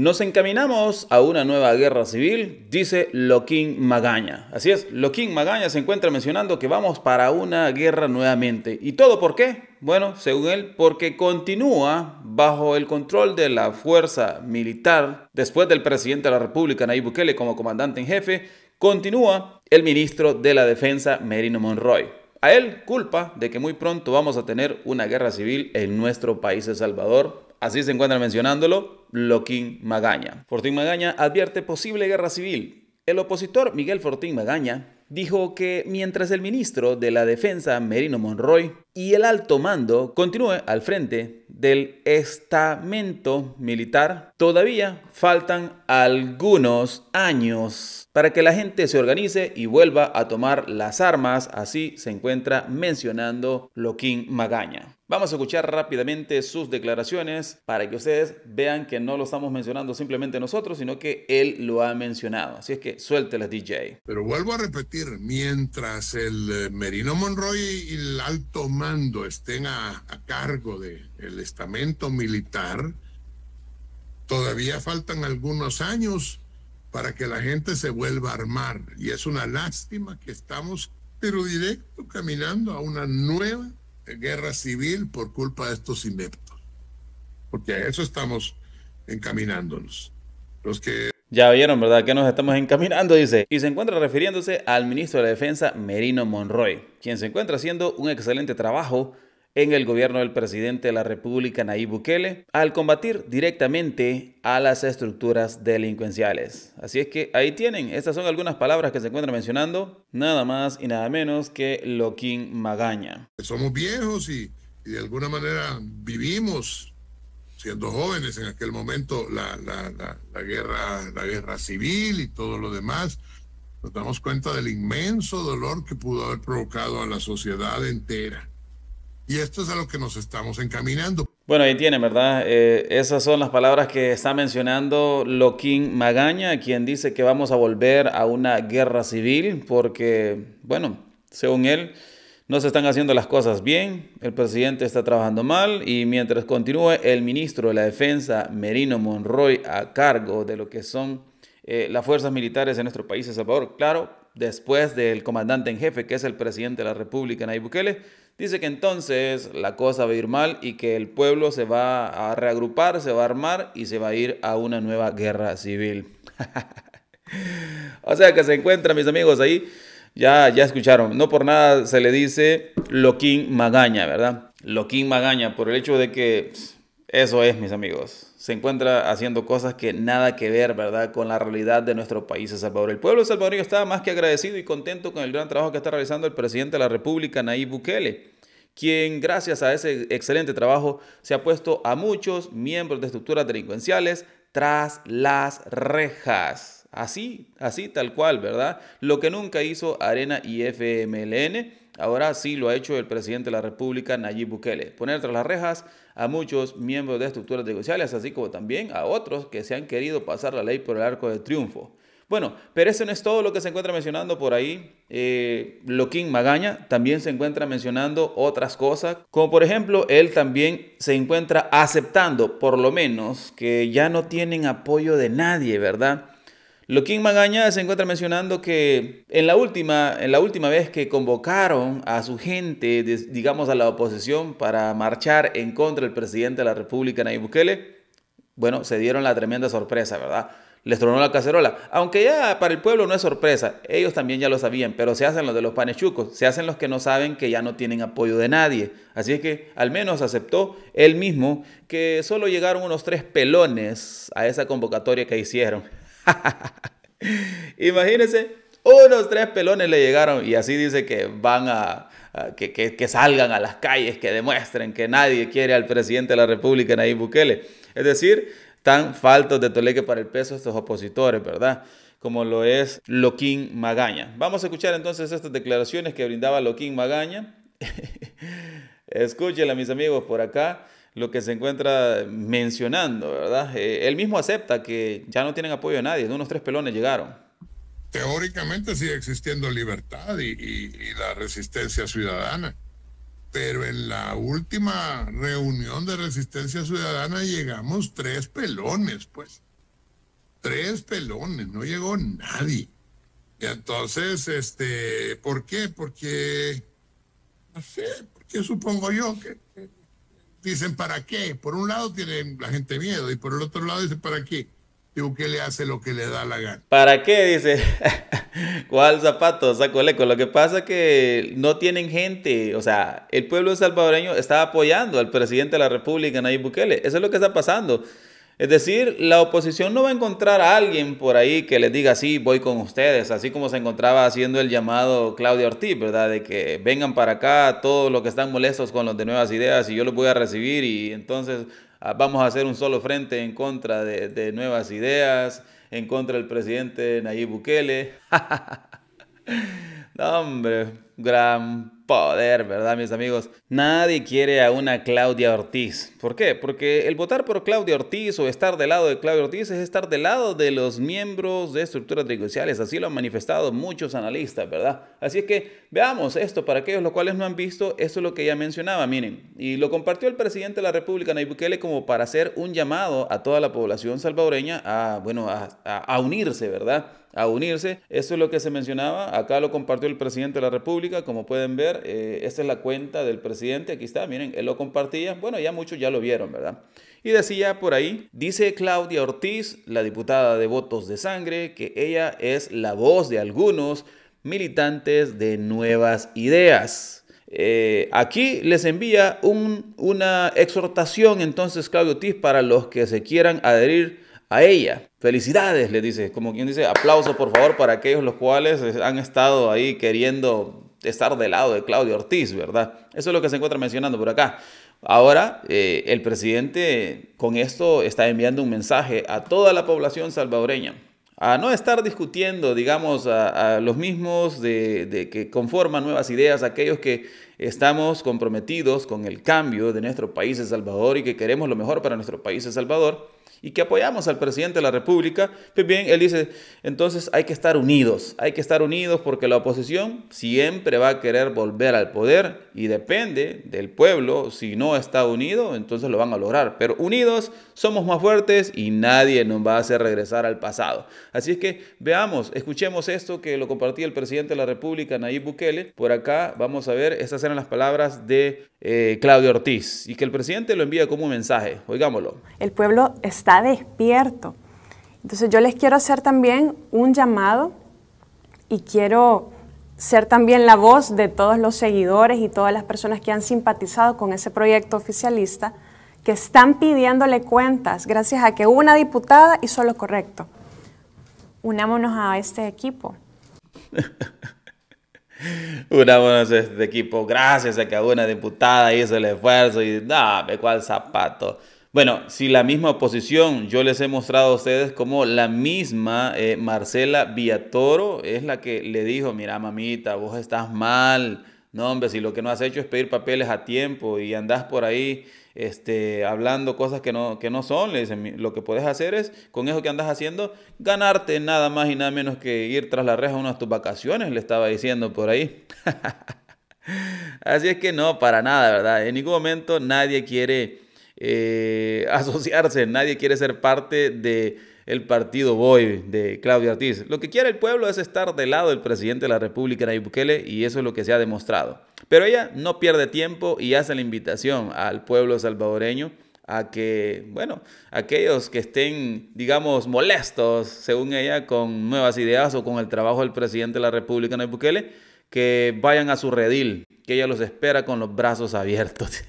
Nos encaminamos a una nueva guerra civil, dice Loquín Magaña. Así es, Loquín Magaña se encuentra mencionando que vamos para una guerra nuevamente. ¿Y todo por qué? Bueno, según él, porque continúa bajo el control de la fuerza militar después del presidente de la República, Nayib Bukele, como comandante en jefe, continúa el ministro de la Defensa, Merino Monroy. A él culpa de que muy pronto vamos a tener una guerra civil en nuestro país, El Salvador, Así se encuentra mencionándolo Loquín Magaña. Fortín Magaña advierte posible guerra civil. El opositor Miguel Fortín Magaña dijo que mientras el ministro de la Defensa, Merino Monroy, y el alto mando continúe al frente del estamento militar, todavía faltan algunos años para que la gente se organice y vuelva a tomar las armas, así se encuentra mencionando Loquín Magaña. Vamos a escuchar rápidamente sus declaraciones para que ustedes vean que no lo estamos mencionando simplemente nosotros, sino que él lo ha mencionado. Así es que las DJ. Pero vuelvo a repetir, mientras el eh, Merino Monroy y el alto mando estén a, cargo del el estamento militar, todavía faltan algunos años para que la gente se vuelva a armar. Y es una lástima que estamos, pero directo, caminando a una nueva guerra civil por culpa de estos ineptos. Porque a eso estamos encaminándonos. Los que. Ya vieron, ¿verdad? Que nos estamos encaminando, dice. Y se encuentra refiriéndose al ministro de Defensa, Merino Monroy, quien se encuentra haciendo un excelente trabajo en el gobierno del presidente de la República, Nayib Bukele, al combatir directamente a las estructuras delincuenciales. Así es que ahí tienen, estas son algunas palabras que se encuentran mencionando, nada más y nada menos que Loquín Magaña. Somos viejos y, de alguna manera vivimos siendo jóvenes en aquel momento la, guerra, la guerra civil y todo lo demás, nos damos cuenta del inmenso dolor que pudo haber provocado a la sociedad entera. Y esto es a lo que nos estamos encaminando. Bueno, ahí tiene, ¿verdad? Eh, esas son las palabras que está mencionando Loquín Magaña, quien dice que vamos a volver a una guerra civil porque, bueno, según él, no se están haciendo las cosas bien, el presidente está trabajando mal y mientras continúe el ministro de la Defensa, Merino Monroy, a cargo de lo que son eh, las fuerzas militares de nuestro país, El Salvador, claro, después del comandante en jefe, que es el presidente de la República, Nayib Bukele, Dice que entonces la cosa va a ir mal y que el pueblo se va a reagrupar, se va a armar y se va a ir a una nueva guerra civil. o sea que se encuentra, mis amigos ahí. Ya, ya escucharon, no por nada se le dice Loquín Magaña, ¿verdad? Loquín Magaña, por el hecho de que eso es, mis amigos se encuentra haciendo cosas que nada que ver, ¿verdad?, con la realidad de nuestro país, El Salvador. El pueblo salvadoreño está más que agradecido y contento con el gran trabajo que está realizando el presidente de la República, Nayib Bukele, quien gracias a ese excelente trabajo se ha puesto a muchos miembros de estructuras delincuenciales tras las rejas. Así, así tal cual, ¿verdad? Lo que nunca hizo Arena y FMLN Ahora sí lo ha hecho el presidente de la República, Nayib Bukele, poner tras las rejas a muchos miembros de estructuras negociales, así como también a otros que se han querido pasar la ley por el arco del triunfo. Bueno, pero eso no es todo lo que se encuentra mencionando por ahí. Eh, Loquín Magaña también se encuentra mencionando otras cosas, como por ejemplo, él también se encuentra aceptando, por lo menos, que ya no tienen apoyo de nadie, ¿verdad? Loquín Magaña se encuentra mencionando que en la última, en la última vez que convocaron a su gente, digamos a la oposición, para marchar en contra del presidente de la República, Nayib Bukele, bueno, se dieron la tremenda sorpresa, ¿verdad? Les tronó la cacerola. Aunque ya para el pueblo no es sorpresa, ellos también ya lo sabían, pero se hacen los de los panechucos, se hacen los que no saben que ya no tienen apoyo de nadie. Así es que al menos aceptó él mismo que solo llegaron unos tres pelones a esa convocatoria que hicieron. Imagínense, unos tres pelones le llegaron y así dice que van a, que, salgan a las calles, que demuestren que nadie quiere al presidente de la República, Nayib Bukele. Es decir, tan faltos de toleque para el peso estos opositores, ¿verdad? Como lo es Loquín Magaña. Vamos a escuchar entonces estas declaraciones que brindaba Loquín Magaña. Escúchela, mis amigos, por acá lo que se encuentra mencionando, ¿verdad? Eh, él mismo acepta que ya no tienen apoyo de nadie, de unos tres pelones llegaron. Teóricamente sigue existiendo libertad y, la resistencia ciudadana, pero en la última reunión de resistencia ciudadana llegamos tres pelones, pues. Tres pelones, no llegó nadie. Y entonces, este, ¿por qué? Porque, no sé, porque supongo yo que dicen, ¿para qué? Por un lado tienen la gente miedo y por el otro lado dicen, ¿para qué? Digo, que le hace lo que le da la gana. ¿Para qué? Dice, ¿cuál zapato? Saco eco. Lo que pasa es que no tienen gente, o sea, el pueblo salvadoreño está apoyando al presidente de la República, Nayib Bukele. Eso es lo que está pasando. Es decir, la oposición no va a encontrar a alguien por ahí que les diga, sí, voy con ustedes, así como se encontraba haciendo el llamado Claudia Ortiz, ¿verdad? De que vengan para acá todos los que están molestos con los de nuevas ideas y yo los voy a recibir y entonces ah, vamos a hacer un solo frente en contra de, nuevas ideas, en contra del presidente Nayib Bukele. no, hombre gran poder, ¿verdad, mis amigos? Nadie quiere a una Claudia Ortiz. ¿Por qué? Porque el votar por Claudia Ortiz o estar del lado de Claudia Ortiz es estar del lado de los miembros de estructuras negociales. Así lo han manifestado muchos analistas, ¿verdad? Así es que veamos esto. Para aquellos los cuales no han visto, esto es lo que ya mencionaba, miren. Y lo compartió el presidente de la República, Nayib Bukele, como para hacer un llamado a toda la población salvadoreña a, bueno, a unirse, ¿verdad? A unirse. Eso es lo que se mencionaba. Acá lo compartió el presidente de la República como pueden ver, eh, esta es la cuenta del presidente, aquí está, miren, él lo compartía, bueno, ya muchos ya lo vieron, ¿verdad? Y decía por ahí, dice Claudia Ortiz, la diputada de Votos de Sangre, que ella es la voz de algunos militantes de nuevas ideas. Eh, aquí les envía una exhortación entonces Claudia Ortiz para los que se quieran adherir a ella. Felicidades, le dice, como quien dice, aplauso por favor para aquellos los cuales han estado ahí queriendo estar del lado de Claudio Ortiz, ¿verdad? Eso es lo que se encuentra mencionando por acá. Ahora, eh, el presidente con esto está enviando un mensaje a toda la población salvadoreña, a no estar discutiendo, digamos, a, los mismos de que conforman nuevas ideas, aquellos que estamos comprometidos con el cambio de nuestro país, El Salvador, y que queremos lo mejor para nuestro país, El Salvador, y que apoyamos al presidente de la República, pues bien, él dice, entonces hay que estar unidos, hay que estar unidos porque la oposición siempre va a querer volver al poder y depende del pueblo, si no está unido, entonces lo van a lograr, pero unidos somos más fuertes y nadie nos va a hacer regresar al pasado. Así es que veamos, escuchemos esto que lo compartía el presidente de la República, Nayib Bukele, por acá vamos a ver esta en las palabras de eh, Claudio Ortiz y que el presidente lo envía como un mensaje. Oigámoslo. El pueblo está despierto. Entonces yo les quiero hacer también un llamado y quiero ser también la voz de todos los seguidores y todas las personas que han simpatizado con ese proyecto oficialista, que están pidiéndole cuentas gracias a que una diputada hizo lo correcto. Unámonos a este equipo. Unámonos este equipo, gracias a que una diputada hizo el esfuerzo y ve cuál zapato. Bueno, si la misma oposición, yo les he mostrado a ustedes como la misma eh, Marcela Villatoro es la que le dijo, mira mamita, vos estás mal, no hombre, si lo que no has hecho es pedir papeles a tiempo y andás por ahí este, hablando cosas que no, son. Le dicen, lo que puedes hacer es, con eso que andas haciendo, ganarte nada más y nada menos que ir tras la reja a una de tus vacaciones, le estaba diciendo por ahí. Así es que no, para nada, ¿verdad? En ningún momento nadie quiere eh, asociarse, nadie quiere ser parte de el partido Boy de Claudio Ortiz. Lo que quiere el pueblo es estar del lado del presidente de la República, Nayib Bukele, y eso es lo que se ha demostrado. Pero ella no pierde tiempo y hace la invitación al pueblo salvadoreño a que, bueno, aquellos que estén, digamos, molestos, según ella, con nuevas ideas o con el trabajo del presidente de la República, Nayib Bukele, que vayan a su redil, que ella los espera con los brazos abiertos.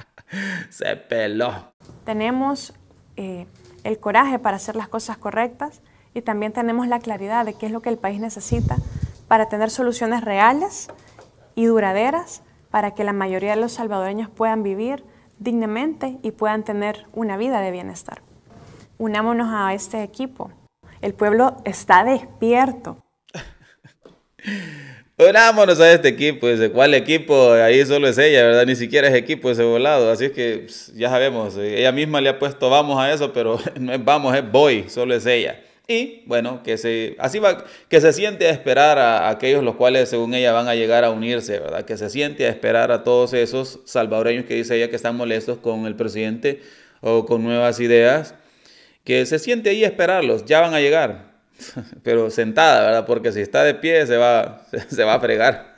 Se peló. Tenemos eh, el coraje para hacer las cosas correctas y también tenemos la claridad de qué es lo que el país necesita para tener soluciones reales y duraderas para que la mayoría de los salvadoreños puedan vivir dignamente y puedan tener una vida de bienestar. Unámonos a este equipo. El pueblo está despierto. Unámonos a este equipo, ¿cuál equipo? Ahí solo es ella, ¿verdad? Ni siquiera es equipo ese volado, así es que pues, ya sabemos, eh, ella misma le ha puesto vamos a eso, pero no es vamos, es voy, solo es ella. Y bueno, que se, así va, que se siente a esperar a, aquellos los cuales según ella van a llegar a unirse, ¿verdad? Que se siente a esperar a todos esos salvadoreños que dice ella que están molestos con el presidente o con nuevas ideas, que se siente ahí a esperarlos, ya van a llegar, pero sentada, ¿verdad? Porque si está de pie se va, se va a fregar.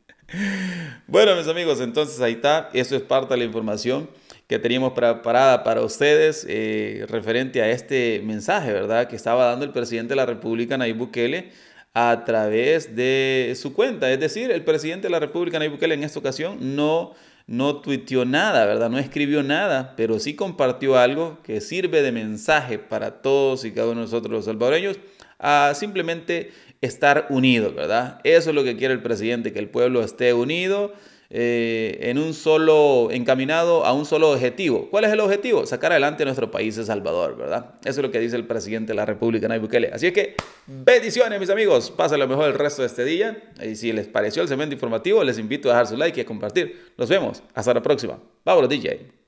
bueno, mis amigos, entonces ahí está, eso es parte de la información que teníamos preparada para ustedes eh, referente a este mensaje, ¿verdad? Que estaba dando el presidente de la República, Nayib Bukele, a través de su cuenta. Es decir, el presidente de la República, Nayib Bukele, en esta ocasión no, no tuiteó nada, ¿verdad? No escribió nada, pero sí compartió algo que sirve de mensaje para todos y cada uno de nosotros los salvadoreños, a simplemente estar unido, ¿verdad? Eso es lo que quiere el presidente, que el pueblo esté unido. Eh, en un solo, encaminado a un solo objetivo. ¿Cuál es el objetivo? Sacar adelante nuestro país, de Salvador, ¿verdad? Eso es lo que dice el presidente de la República, Nayib Bukele. Así es que, bendiciones, mis amigos. lo mejor el resto de este día. Y si les pareció el segmento informativo, les invito a dejar su like y a compartir. Nos vemos. Hasta la próxima. Vámonos, DJ.